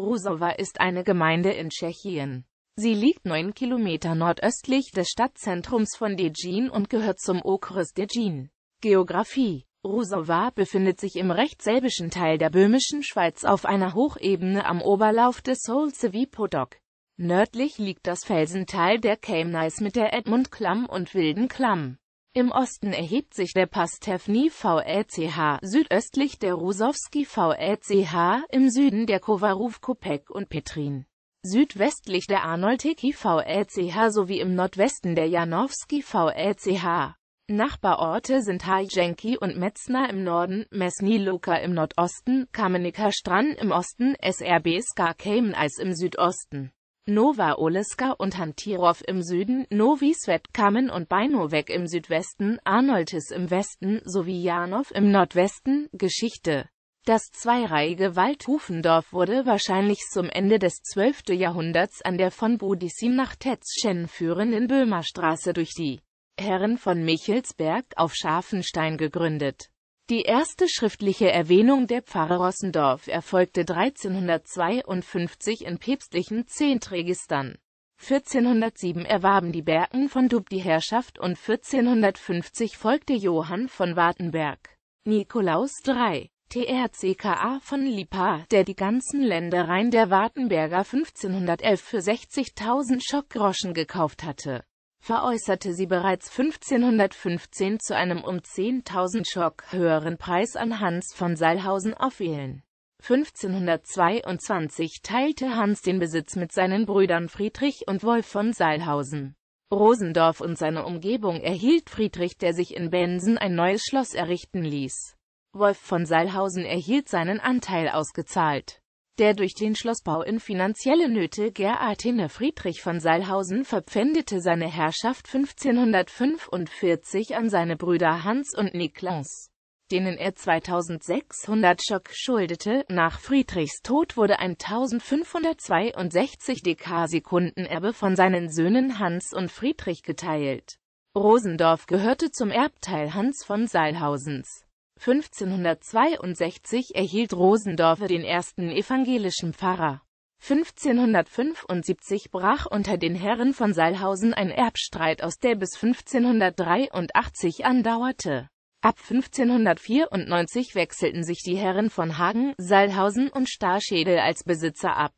Rusowa ist eine Gemeinde in Tschechien. Sie liegt neun Kilometer nordöstlich des Stadtzentrums von Dejin und gehört zum Okres Dejin. Geografie Rusowa befindet sich im rechtselbischen Teil der böhmischen Schweiz auf einer Hochebene am Oberlauf des Solsevi Potok. Nördlich liegt das Felsental der Kämneis mit der Edmund Klamm und Wilden Klamm. Im Osten erhebt sich der Pastewny VLCH, südöstlich der Rusowski VLCH, im Süden der Kowarów Kopek und Petrin. Südwestlich der Arnoldiki VLCH sowie im Nordwesten der Janowski VLCH. Nachbarorte sind Hajenki und Metzner im Norden, Mesniluka im Nordosten, Kamenika Strand im Osten, SRB Skarkheim als im Südosten. Nova Oleska und Hantirov im Süden, Novi Svet kamen und Beinovec im Südwesten, Arnoltis im Westen sowie Janov im Nordwesten. Geschichte Das zweireihige Waldhufendorf wurde wahrscheinlich zum Ende des 12. Jahrhunderts an der von Budissin nach Tetzschen führenden Böhmerstraße durch die Herren von Michelsberg auf Scharfenstein gegründet. Die erste schriftliche Erwähnung der Pfarre Rossendorf erfolgte 1352 in päpstlichen Zehntregistern. 1407 erwarben die Berken von Dub die Herrschaft und 1450 folgte Johann von Wartenberg. Nikolaus III. TRCKA von Lipa, der die ganzen Ländereien der Wartenberger 1511 für 60.000 Schockgroschen gekauft hatte veräußerte sie bereits 1515 zu einem um 10.000 Schock höheren Preis an Hans von Seilhausen auf Ehlen. 1522 teilte Hans den Besitz mit seinen Brüdern Friedrich und Wolf von Seilhausen. Rosendorf und seine Umgebung erhielt Friedrich, der sich in Bensen ein neues Schloss errichten ließ. Wolf von Seilhausen erhielt seinen Anteil ausgezahlt der durch den Schlossbau in finanzielle Nöte geratene Friedrich von Seilhausen verpfändete seine Herrschaft 1545 an seine Brüder Hans und Niklaus denen er 2600 Schock schuldete. Nach Friedrichs Tod wurde 1562 Dekarsekunden Erbe von seinen Söhnen Hans und Friedrich geteilt. Rosendorf gehörte zum Erbteil Hans von Seilhausens. 1562 erhielt Rosendorfer den ersten evangelischen Pfarrer. 1575 brach unter den Herren von Seilhausen ein Erbstreit aus, der bis 1583 andauerte. Ab 1594 wechselten sich die Herren von Hagen, Seilhausen und Starschädel als Besitzer ab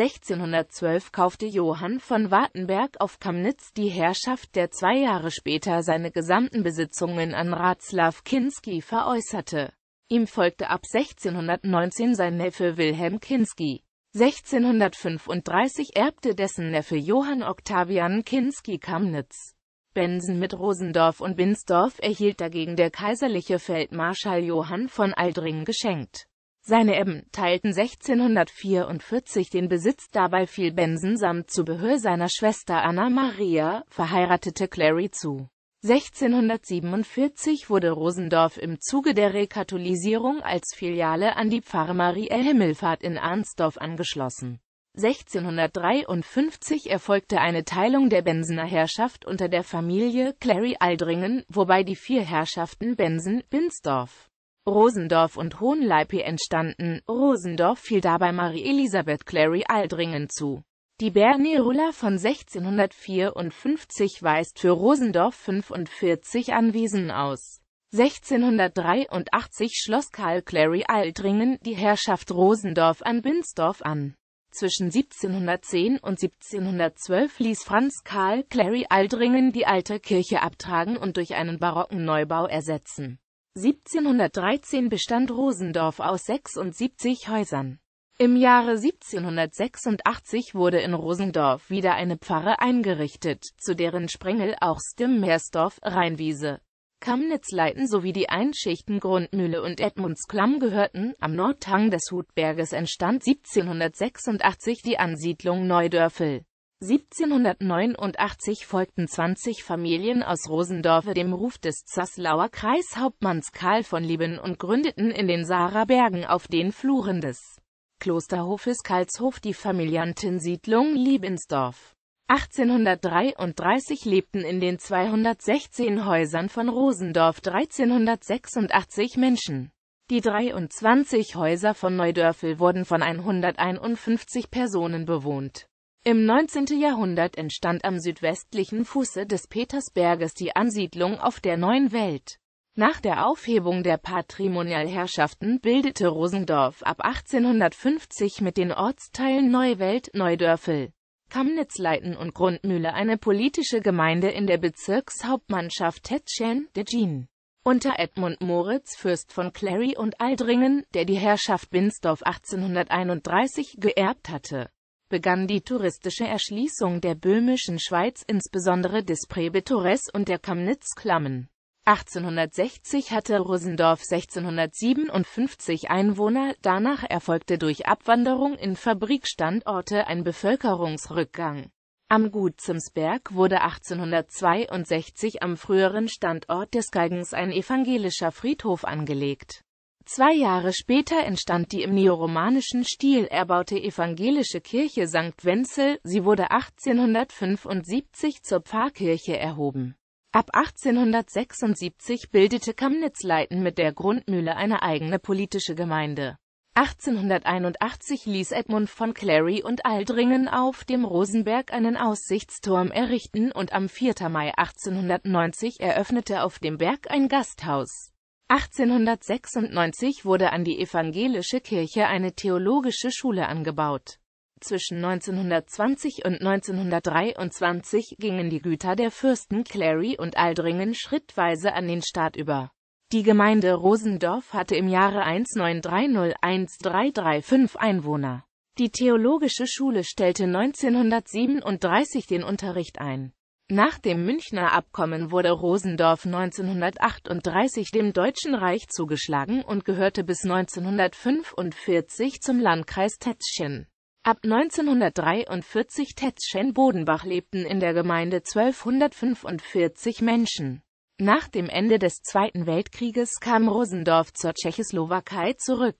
1612 kaufte Johann von Wartenberg auf Kamnitz die Herrschaft, der zwei Jahre später seine gesamten Besitzungen an Ratzlaw Kinski veräußerte. Ihm folgte ab 1619 sein Neffe Wilhelm Kinski. 1635 erbte dessen Neffe Johann Octavian Kinski Kamnitz. Bensen mit Rosendorf und Binsdorf erhielt dagegen der kaiserliche Feldmarschall Johann von Aldring geschenkt. Seine Ebben teilten 1644 den Besitz, dabei fiel Benson samt Zubehör seiner Schwester Anna Maria, verheiratete Clary zu. 1647 wurde Rosendorf im Zuge der Rekatholisierung als Filiale an die Pfarre Maria Himmelfahrt in Arnsdorf angeschlossen. 1653 erfolgte eine Teilung der Bensener Herrschaft unter der Familie Clary-Aldringen, wobei die vier Herrschaften Bensen, Binsdorf, Rosendorf und Hohenleipi entstanden. Rosendorf fiel dabei Marie Elisabeth Clary Aldringen zu. Die Bernie ruller von 1654 weist für Rosendorf 45 Anwesen aus. 1683 schloss Karl Clary Aldringen die Herrschaft Rosendorf an Binsdorf an. Zwischen 1710 und 1712 ließ Franz Karl Clary Aldringen die alte Kirche abtragen und durch einen barocken Neubau ersetzen. 1713 bestand Rosendorf aus 76 Häusern. Im Jahre 1786 wurde in Rosendorf wieder eine Pfarre eingerichtet, zu deren Sprengel auch Stimmersdorf, Rheinwiese, Kamnitzleiten sowie die Einschichten Grundmühle und Edmundsklamm gehörten. Am Nordhang des Hutberges entstand 1786 die Ansiedlung Neudörfel. 1789 folgten 20 Familien aus Rosendorfe dem Ruf des Zaslauer Kreishauptmanns Karl von Lieben und gründeten in den Saarer-Bergen auf den Fluren des Klosterhofes Karlshof die Familiantensiedlung Liebensdorf. 1833 lebten in den 216 Häusern von Rosendorf 1386 Menschen. Die 23 Häuser von Neudörfel wurden von 151 Personen bewohnt. Im 19. Jahrhundert entstand am südwestlichen Fuße des Petersberges die Ansiedlung auf der Neuen Welt. Nach der Aufhebung der Patrimonialherrschaften bildete Rosendorf ab 1850 mit den Ortsteilen Neuwelt, Neudörfel, Kamnitzleiten und Grundmühle eine politische Gemeinde in der Bezirkshauptmannschaft Tetschen-Dejin. Unter Edmund Moritz, Fürst von Clary und Aldringen, der die Herrschaft Binsdorf 1831 geerbt hatte, begann die touristische Erschließung der böhmischen Schweiz insbesondere des Präbetores und der Kamnitz-Klammen. 1860 hatte Rosendorf 1657 Einwohner, danach erfolgte durch Abwanderung in Fabrikstandorte ein Bevölkerungsrückgang. Am Gut Zimsberg wurde 1862 am früheren Standort des Galgens ein evangelischer Friedhof angelegt Zwei Jahre später entstand die im neoromanischen Stil erbaute evangelische Kirche St. Wenzel, sie wurde 1875 zur Pfarrkirche erhoben. Ab 1876 bildete Kamnitzleiten mit der Grundmühle eine eigene politische Gemeinde. 1881 ließ Edmund von Clary und Aldringen auf dem Rosenberg einen Aussichtsturm errichten und am 4. Mai 1890 eröffnete auf dem Berg ein Gasthaus. 1896 wurde an die evangelische Kirche eine theologische Schule angebaut. Zwischen 1920 und 1923 gingen die Güter der Fürsten Clary und Aldringen schrittweise an den Staat über. Die Gemeinde Rosendorf hatte im Jahre 1930-1335 Einwohner. Die theologische Schule stellte 1937 den Unterricht ein nach dem Münchner Abkommen wurde Rosendorf 1938 dem Deutschen Reich zugeschlagen und gehörte bis 1945 zum Landkreis Tetzschen. Ab 1943 Tetzschen-Bodenbach lebten in der Gemeinde 1245 Menschen. Nach dem Ende des Zweiten Weltkrieges kam Rosendorf zur Tschechoslowakei zurück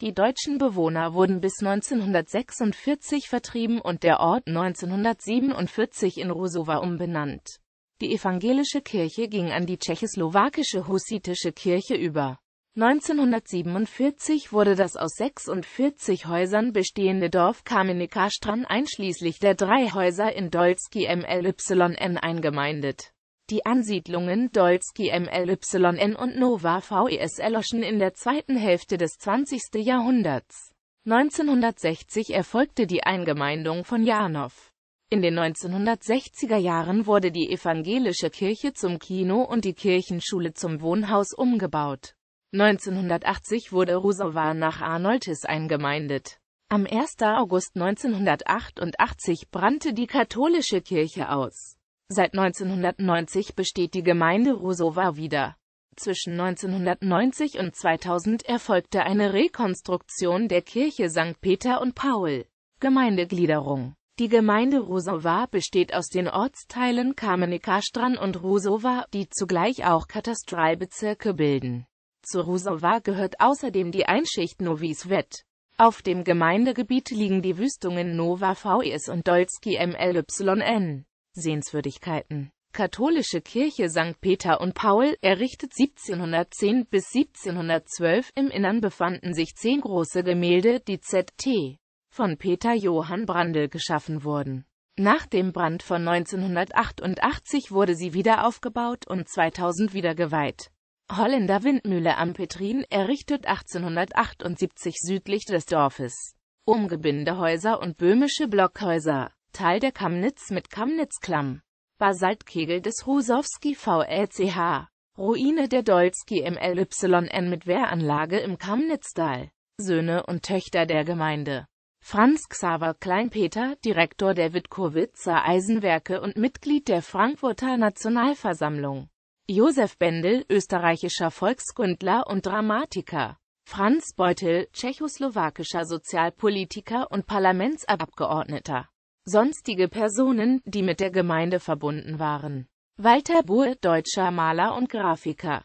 die deutschen Bewohner wurden bis 1946 vertrieben und der Ort 1947 in Rusova umbenannt. Die evangelische Kirche ging an die tschechoslowakische hussitische Kirche über. 1947 wurde das aus 46 Häusern bestehende Dorf Kamenikastran einschließlich der drei Häuser in Dolski MLYN eingemeindet die Ansiedlungen Dolski MLYN und Nova VES erloschen in der zweiten Hälfte des 20. Jahrhunderts. 1960 erfolgte die Eingemeindung von Janow. In den 1960er Jahren wurde die evangelische Kirche zum Kino und die Kirchenschule zum Wohnhaus umgebaut. 1980 wurde Rusowa nach Arnoltis eingemeindet. Am 1. August 1988 brannte die katholische Kirche aus. Seit 1990 besteht die Gemeinde Rosowa wieder. Zwischen 1990 und 2000 erfolgte eine Rekonstruktion der Kirche St. Peter und Paul. Gemeindegliederung Die Gemeinde Rosowa besteht aus den Ortsteilen Kamenikastran und Rosowa, die zugleich auch Katastralbezirke bilden. Zu Rosowa gehört außerdem die Einschicht Novi Svet. Auf dem Gemeindegebiet liegen die Wüstungen Nova VS und Dolski MLYN. Sehenswürdigkeiten Katholische Kirche St. Peter und Paul, errichtet 1710 bis 1712. Im Innern befanden sich zehn große Gemälde, die ZT von Peter Johann Brandl geschaffen wurden. Nach dem Brand von 1988 wurde sie wieder aufgebaut und 2000 wieder geweiht. Holländer Windmühle am Petrin, errichtet 1878 südlich des Dorfes. Umgebindehäuser und böhmische Blockhäuser Teil der Kamnitz mit Kamnitzklamm. Basaltkegel des Rusowski VLCH. Ruine der Dolski MLYN mit Wehranlage im Kamnitztal. Söhne und Töchter der Gemeinde. Franz Xaver Kleinpeter, Direktor der Witkowitzer Eisenwerke und Mitglied der Frankfurter Nationalversammlung. Josef Bendel, österreichischer Volkskundler und Dramatiker. Franz Beutel, tschechoslowakischer Sozialpolitiker und Parlamentsabgeordneter. Sonstige Personen, die mit der Gemeinde verbunden waren Walter Buhr, deutscher Maler und Grafiker